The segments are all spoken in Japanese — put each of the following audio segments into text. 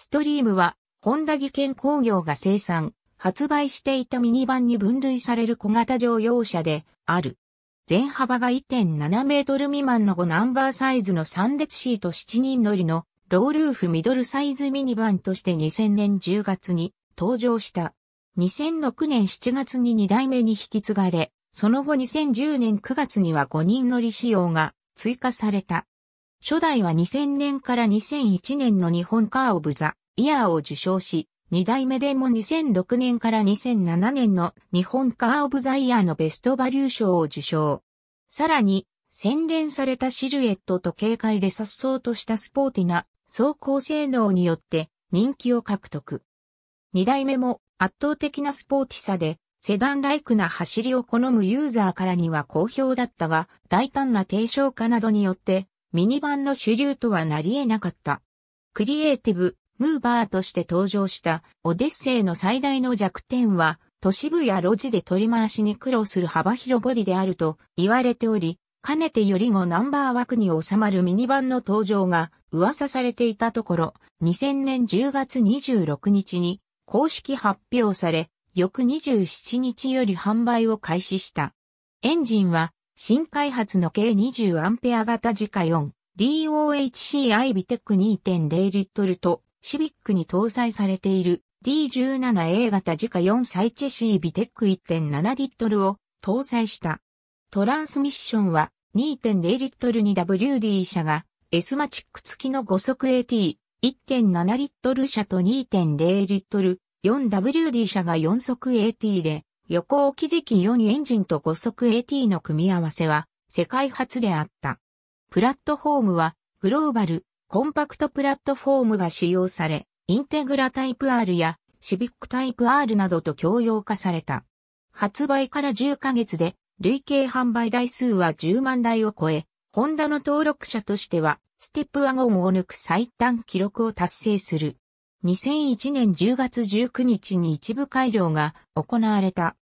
ストリームは、ホンダ技研工業が生産、発売していたミニバンに分類される小型乗用車である。全幅が1.7メートル未満の5ナンバーサイズの3列シート7人乗りのロールーフミドルサイズミニバンとして2000年10月に登場した。2006年7月に2代目に引き継がれ、その後2010年9月には5人乗り仕様が追加された。初代は2000年から2001年の日本カーオブザイヤーを受賞し、二代目でも2006年から2007年の日本カーオブザイヤーのベストバリュー賞を受賞。さらに、洗練されたシルエットと軽快で颯爽としたスポーティな走行性能によって人気を獲得。二代目も圧倒的なスポーティさでセダンライクな走りを好むユーザーからには好評だったが大胆な低消化などによってミニバンの主流とはなり得なかった。クリエイティブ、ムーバーとして登場したオデッセイの最大の弱点は、都市部や路地で取り回しに苦労する幅広ボディであると言われており、かねてよりもナンバー枠に収まるミニバンの登場が噂されていたところ、2000年10月26日に公式発表され、翌27日より販売を開始した。エンジンは新開発の計 20A 型自家 4DOHCi ビテック2.0リットルとシビックに搭載されている D17A 型自家4サイチェシービテック1.7リットルを搭載した。トランスミッションは2.0リットルに WD 車が S マチック付きの5速 AT1.7 リットル車と2.0リットル 4WD 車が4速 AT で横置き時期4エンジンと5速 AT の組み合わせは世界初であった。プラットフォームはグローバル、コンパクトプラットフォームが使用され、インテグラタイプ R やシビックタイプ R などと共用化された。発売から10ヶ月で累計販売台数は10万台を超え、ホンダの登録者としてはステップワゴンを抜く最短記録を達成する。2001年10月19日に一部改良が行われた。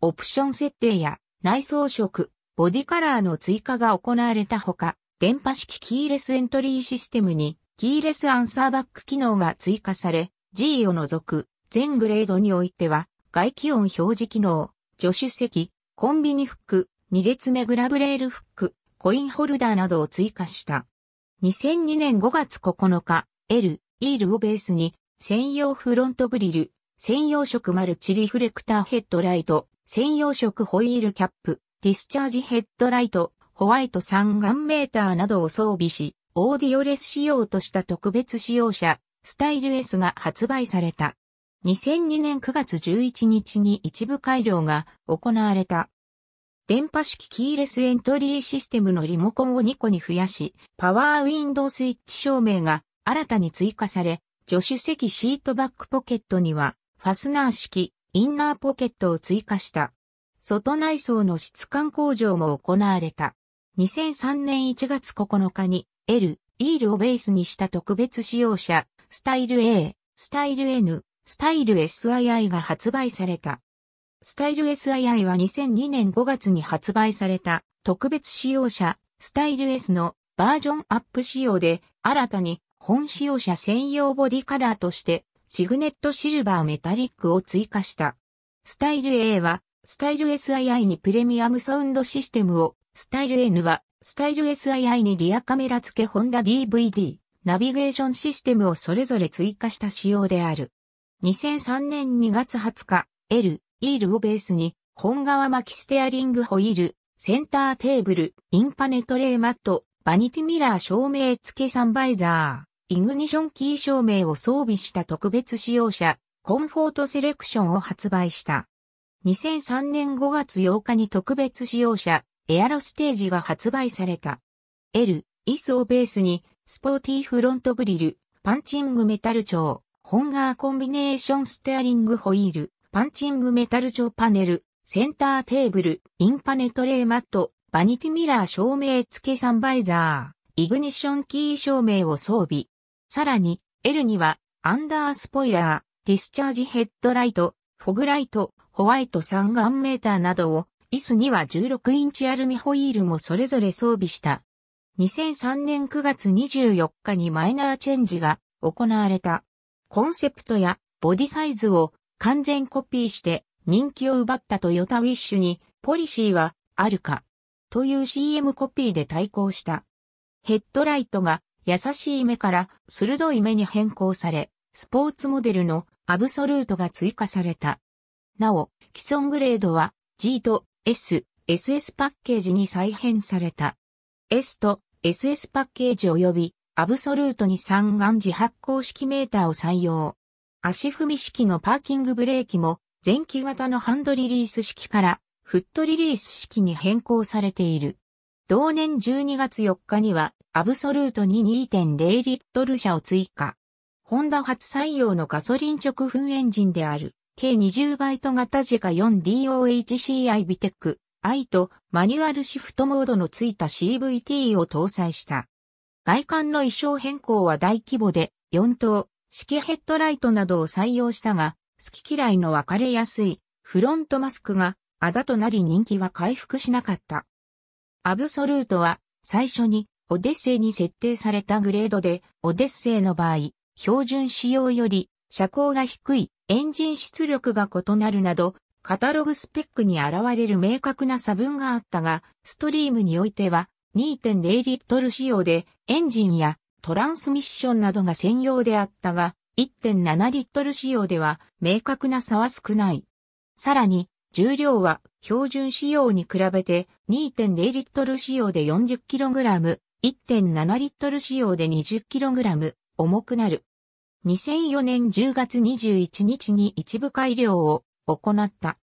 オプション設定や内装色、ボディカラーの追加が行われたほか、電波式キーレスエントリーシステムにキーレスアンサーバック機能が追加され、G を除く全グレードにおいては、外気温表示機能、助手席、コンビニフック、2列目グラブレールフック、コインホルダーなどを追加した。2002年5月9日、L、イールをベースに専用フロントグリル、専用色マルチリフレクターヘッドライト、専用色ホイールキャップ、ディスチャージヘッドライト、ホワイト三眼メーターなどを装備し、オーディオレス仕様とした特別使用車、スタイル S が発売された。2002年9月11日に一部改良が行われた。電波式キーレスエントリーシステムのリモコンを2個に増やし、パワーウィンドウスイッチ照明が新たに追加され、助手席シートバックポケットには、ファスナー式、インナーポケットを追加した。外内装の質感向上も行われた。2003年1月9日に L、イールをベースにした特別使用車、スタイル A、スタイル N、スタイル SII が発売された。スタイル SII は2002年5月に発売された特別使用車、スタイル S のバージョンアップ仕様で新たに本使用者専用ボディカラーとして、シグネットシルバーメタリックを追加した。スタイル A は、スタイル SII にプレミアムサウンドシステムを、スタイル N は、スタイル SII にリアカメラ付けホンダ DVD、ナビゲーションシステムをそれぞれ追加した仕様である。2003年2月20日、L、イールをベースに、本革巻きステアリングホイール、センターテーブル、インパネトレーマット、バニティミラー照明付けサンバイザー。イグニションキー照明を装備した特別使用車、コンフォートセレクションを発売した。2003年5月8日に特別使用車、エアロステージが発売された。L、イスをベースに、スポーティーフロントグリル、パンチングメタル調、ホンガーコンビネーションステアリングホイール、パンチングメタル調パネル、センターテーブル、インパネトレーマット、バニティミラー照明付けサンバイザー、イグニッションキー照明を装備、さらに、L には、アンダースポイラー、ディスチャージヘッドライト、フォグライト、ホワイト三眼メーターなどを、イスには16インチアルミホイールもそれぞれ装備した。2003年9月24日にマイナーチェンジが行われた。コンセプトやボディサイズを完全コピーして人気を奪ったトヨタウィッシュにポリシーはあるかという CM コピーで対抗した。ヘッドライトが優しい目から鋭い目に変更され、スポーツモデルのアブソルートが追加された。なお、既存グレードは G と S、SS パッケージに再編された。S と SS パッケージ及びアブソルートに三眼自発光式メーターを採用。足踏み式のパーキングブレーキも前期型のハンドリリース式からフットリリース式に変更されている。同年12月4日には、アブソルートに2.0リットル車を追加。ホンダ初採用のガソリン直噴エンジンである、計20バイト型ジカ 4DOHCI ビテック I とマニュアルシフトモードのついた CVT を搭載した。外観の衣装変更は大規模で、4灯、式ヘッドライトなどを採用したが、好き嫌いの分かれやすいフロントマスクがあだとなり人気は回復しなかった。アブソルートは、最初に、オデッセイに設定されたグレードで、オデッセイの場合、標準仕様より、車高が低い、エンジン出力が異なるなど、カタログスペックに現れる明確な差分があったが、ストリームにおいては、2.0リットル仕様で、エンジンやトランスミッションなどが専用であったが、1.7リットル仕様では明確な差は少ない。さらに、重量は標準仕様に比べて2.0リットル仕様で 40kg、1.7リットル仕様で 20kg 重くなる。2004年10月21日に一部改良を行った。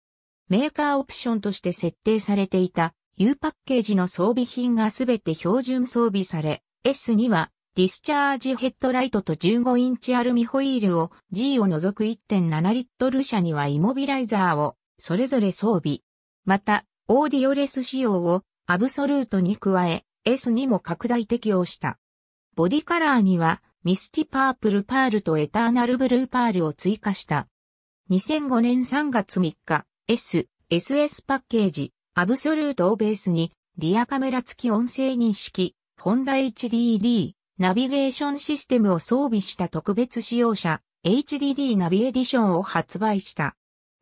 メーカーオプションとして設定されていた U パッケージの装備品がすべて標準装備され、S にはディスチャージヘッドライトと15インチアルミホイールを G を除く1.7リットル車にはイモビライザーをそれぞれ装備。また、オーディオレス仕様をアブソルートに加え、S にも拡大適用した。ボディカラーには、ミスティパープルパールとエターナルブルーパールを追加した。2005年3月3日、S、SS パッケージ、アブソルートをベースに、リアカメラ付き音声認識、ホンダ HDD、ナビゲーションシステムを装備した特別使用者、HDD ナビエディションを発売した。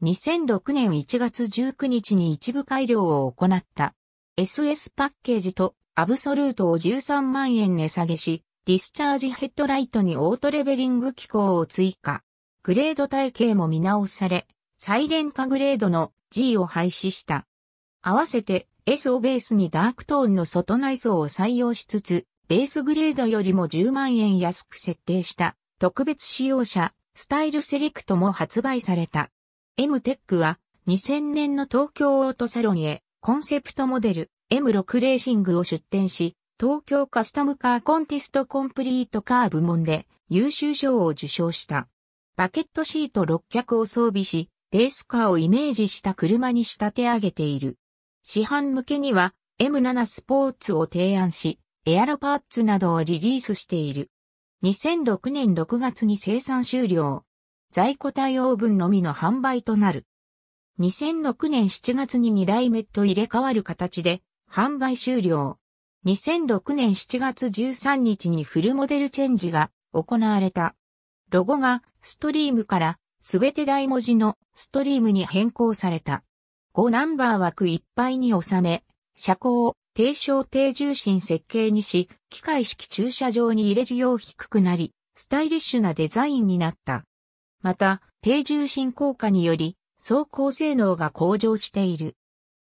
2006年1月19日に一部改良を行った SS パッケージとアブソルートを13万円値下げし、ディスチャージヘッドライトにオートレベリング機構を追加。グレード体系も見直され、サイレン化グレードの G を廃止した。合わせて S をベースにダークトーンの外内装を採用しつつ、ベースグレードよりも10万円安く設定した特別使用者スタイルセレクトも発売された。M テックは2000年の東京オートサロンへコンセプトモデル M6 レーシングを出展し、東京カスタムカーコンテストコンプリートカー部門で優秀賞を受賞した。バケットシート6脚を装備し、レースカーをイメージした車に仕立て上げている。市販向けには M7 スポーツを提案し、エアロパーツなどをリリースしている。2006年6月に生産終了。在庫対応分のみの販売となる。2006年7月に2代目と入れ替わる形で販売終了。2006年7月13日にフルモデルチェンジが行われた。ロゴがストリームからすべて大文字のストリームに変更された。5ナンバー枠いっぱいに収め、車高を低小低重心設計にし、機械式駐車場に入れるよう低くなり、スタイリッシュなデザインになった。また、低重心効果により、走行性能が向上している。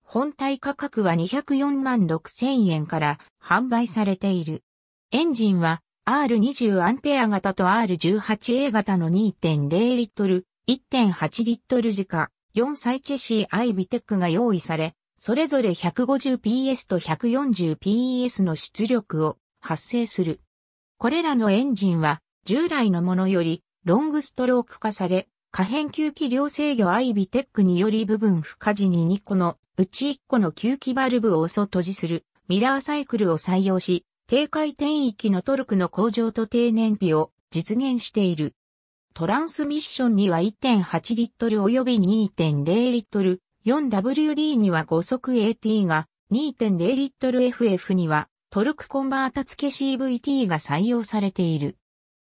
本体価格は204万6千円から販売されている。エンジンは R20 アンペア型と R18A 型の2.0リットル、1.8リットル時価、4イチェシー i ビテックが用意され、それぞれ 150PS と 140PS の出力を発生する。これらのエンジンは従来のものよりロングストローク化され、可変吸気量制御アイビテックにより部分不可時に2個のうち1個の吸気バルブを外閉じするミラーサイクルを採用し、低回転域のトルクの向上と低燃費を実現している。トランスミッションには1.8リットル及び2.0リットル、4WD には5速 AT が、2.0リットル FF にはトルクコンバータ付け CVT が採用されている。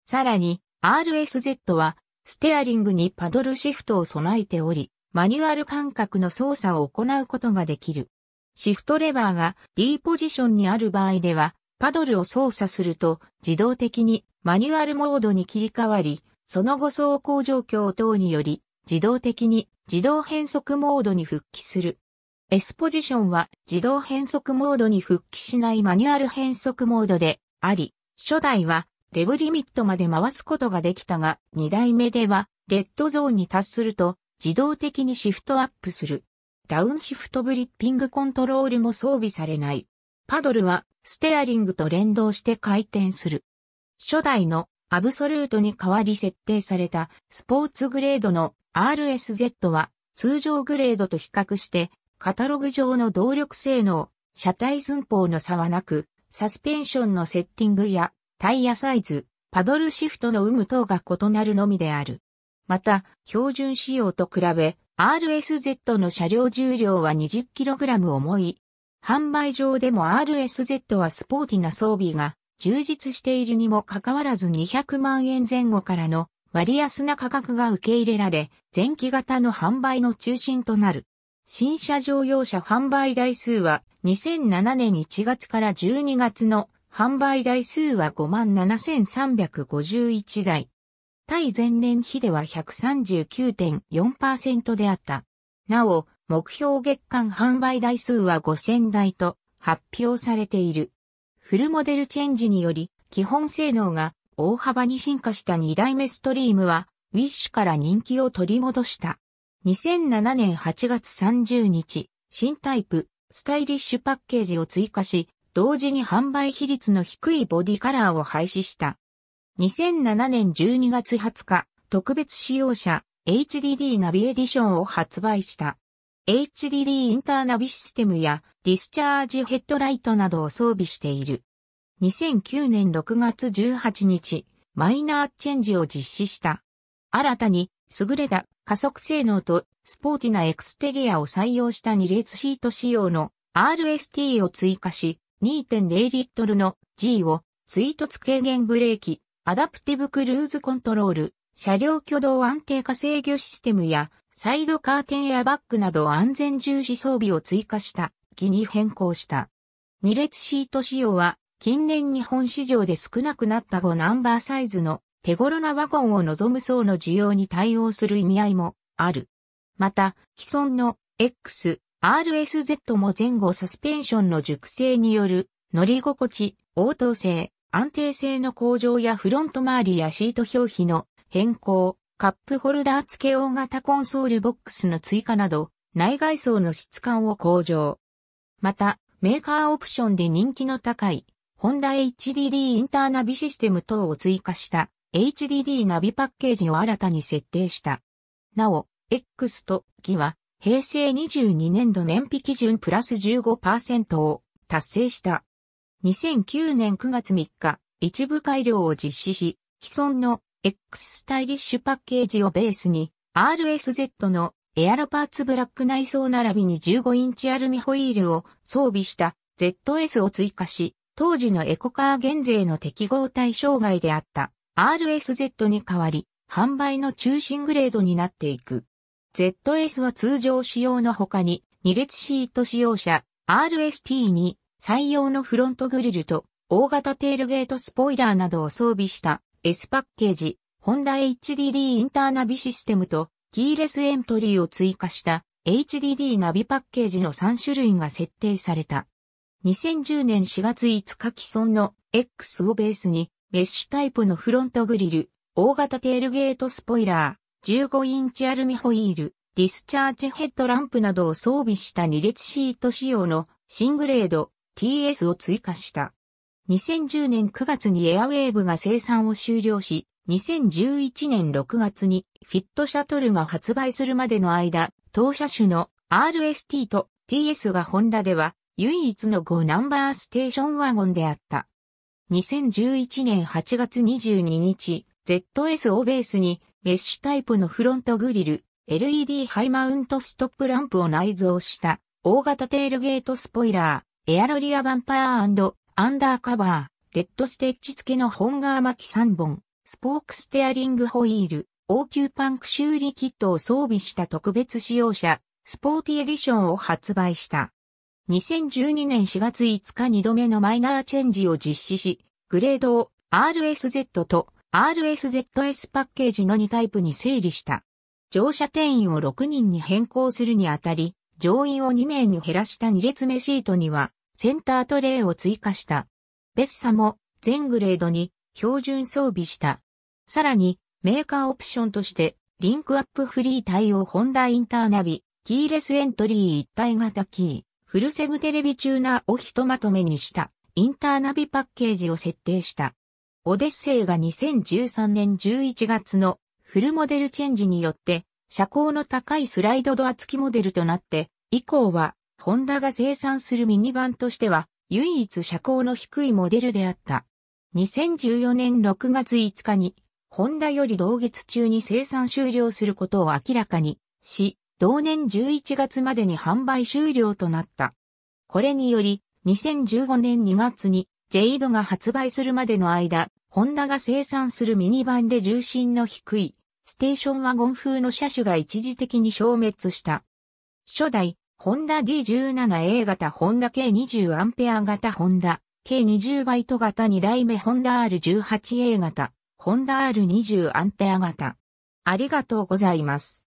さらに、RSZ は、ステアリングにパドルシフトを備えており、マニュアル感覚の操作を行うことができる。シフトレバーが D ポジションにある場合では、パドルを操作すると自動的にマニュアルモードに切り替わり、その後走行状況等により自動的に自動変速モードに復帰する。S ポジションは自動変速モードに復帰しないマニュアル変速モードであり、初代はレブリミットまで回すことができたが、2台目では、レッドゾーンに達すると、自動的にシフトアップする。ダウンシフトブリッピングコントロールも装備されない。パドルはステアリングと連動して回転する。初代のアブソルートに代わり設定されたスポーツグレードの RSZ は通常グレードと比較してカタログ上の動力性能、車体寸法の差はなく、サスペンションのセッティングやタイヤサイズ、パドルシフトの有無等が異なるのみである。また、標準仕様と比べ、RSZ の車両重量は 20kg 重い。販売上でも RSZ はスポーティな装備が充実しているにもかかわらず200万円前後からの割安な価格が受け入れられ、前期型の販売の中心となる。新車乗用車販売台数は2007年1月から12月の販売台数は57,351台。対前年比では139.4%であった。なお、目標月間販売台数は5000台と発表されている。フルモデルチェンジにより、基本性能が大幅に進化した2代目ストリームは、ウィッシュから人気を取り戻した。2007年8月30日、新タイプ、スタイリッシュパッケージを追加し、同時に販売比率の低いボディカラーを廃止した。2007年12月20日、特別使用者 HDD ナビエディションを発売した。HDD インターナビシステムやディスチャージヘッドライトなどを装備している。2009年6月18日、マイナーチェンジを実施した。新たに優れた加速性能とスポーティなエクステリアを採用した2列シート仕様の RST を追加し、2.0リットルの G を追突軽減ブレーキ、アダプティブクルーズコントロール、車両挙動安定化制御システムやサイドカーテンエアバッグなど安全重視装備を追加した機に変更した。2列シート仕様は近年日本市場で少なくなった5ナンバーサイズの手頃なワゴンを望む層の需要に対応する意味合いもある。また、既存の X、RSZ も前後サスペンションの熟成による乗り心地、応答性、安定性の向上やフロント周りやシート表皮の変更、カップホルダー付け大型コンソールボックスの追加など、内外装の質感を向上。また、メーカーオプションで人気の高い、ホンダ HDD インターナビシステム等を追加した HDD ナビパッケージを新たに設定した。なお、X とギは平成22年度燃費基準プラス15%を達成した。2009年9月3日、一部改良を実施し、既存の X スタイリッシュパッケージをベースに、RSZ のエアロパーツブラック内装並びに15インチアルミホイールを装備した ZS を追加し、当時のエコカー減税の適合対象外であった RSZ に代わり、販売の中心グレードになっていく。ZS は通常仕様の他に、2列シート使用車 RST に採用のフロントグリルと大型テールゲートスポイラーなどを装備した S パッケージ、ホンダ HDD インターナビシステムとキーレスエントリーを追加した HDD ナビパッケージの3種類が設定された。2010年4月5日既存の X をベースにメッシュタイプのフロントグリル、大型テールゲートスポイラー、15インチアルミホイール、ディスチャージヘッドランプなどを装備した2列シート仕様の新グレード TS を追加した。2010年9月にエアウェーブが生産を終了し、2011年6月にフィットシャトルが発売するまでの間、当車種の RST と TS がホンダでは唯一の5ナンバーステーションワゴンであった。2011年8月22日、ZS をベースにメッシュタイプのフロントグリル、LED ハイマウントストップランプを内蔵した大型テールゲートスポイラー、エアロリアバンパーアンダーカバー、レッドステッチ付けのホンガー巻き3本、スポークステアリングホイール、応急パンク修理キットを装備した特別使用車、スポーティエディションを発売した。2012年4月5日2度目のマイナーチェンジを実施し、グレードを RSZ と RSZS パッケージの2タイプに整理した。乗車定員を6人に変更するにあたり、乗員を2名に減らした2列目シートには、センタートレイを追加した。ッサも全グレードに標準装備した。さらに、メーカーオプションとして、リンクアップフリー対応ホンダインターナビ、キーレスエントリー一体型キー、フルセグテレビチューナーをひとまとめにした、インターナビパッケージを設定した。オデッセイが2013年11月のフルモデルチェンジによって車高の高いスライドドア付きモデルとなって、以降はホンダが生産するミニバンとしては唯一車高の低いモデルであった。2014年6月5日にホンダより同月中に生産終了することを明らかにし、同年11月までに販売終了となった。これにより、2015年2月にジェイドが発売するまでの間、ホンダが生産するミニバンで重心の低い、ステーションワゴン風の車種が一時的に消滅した。初代、ホンダ D17A 型ホンダ K20 アンペア型ホンダ K20 バイト型2代目ホンダ R18A 型ホンダ R20 アンペア型。ありがとうございます。